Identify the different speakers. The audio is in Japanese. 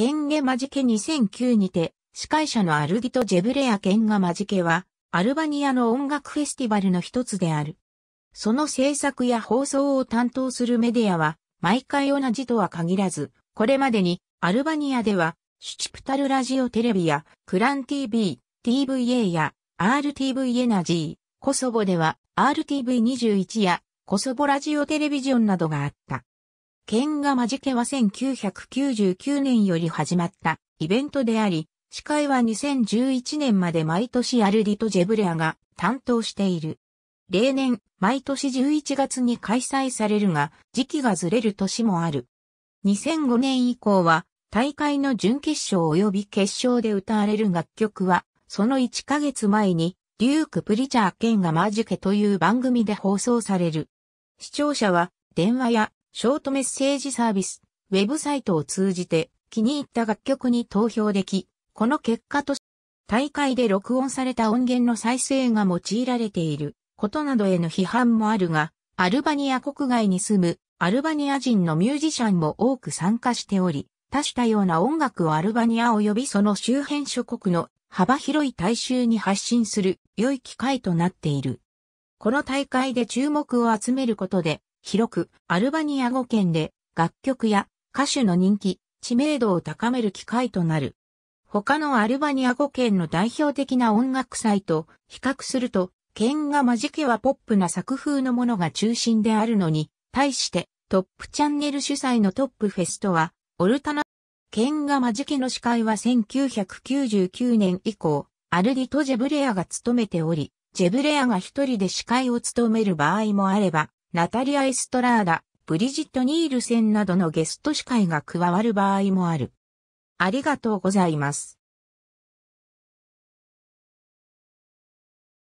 Speaker 1: ケンゲマジケ2009にて、司会者のアルディト・ジェブレア・ケンガマジケは、アルバニアの音楽フェスティバルの一つである。その制作や放送を担当するメディアは、毎回同じとは限らず、これまでに、アルバニアでは、シュチプタルラジオテレビや、クラン TV、TVA や、RTV エナジー、コソボでは、RTV21 や、コソボラジオテレビジョンなどがあった。ケンガマジケは1999年より始まったイベントであり、司会は2011年まで毎年アルディとジェブレアが担当している。例年、毎年11月に開催されるが、時期がずれる年もある。2005年以降は、大会の準決勝及び決勝で歌われる楽曲は、その1ヶ月前に、デューク・プリチャー・ケンガ・マジケという番組で放送される。視聴者は、電話やショートメッセージサービス、ウェブサイトを通じて気に入った楽曲に投票でき、この結果と大会で録音された音源の再生が用いられていることなどへの批判もあるが、アルバニア国外に住むアルバニア人のミュージシャンも多く参加しており、多種多様な音楽をアルバニア及びその周辺諸国の幅広い大衆に発信する良い機会となっている。この大会で注目を集めることで、広く、アルバニア語圏で、楽曲や歌手の人気、知名度を高める機会となる。他のアルバニア語圏の代表的な音楽祭と比較すると、剣がまじけはポップな作風のものが中心であるのに、対してトップチャンネル主催のトップフェストは、オルタナ、剣がまじけの司会は1999年以降、アルディとジェブレアが務めており、ジェブレアが一人で司会を務める場合もあれば、ナタリア・エストラーダ、ブリジット・ニールセンなどのゲスト司会が加わる場合もある。ありがとうございます。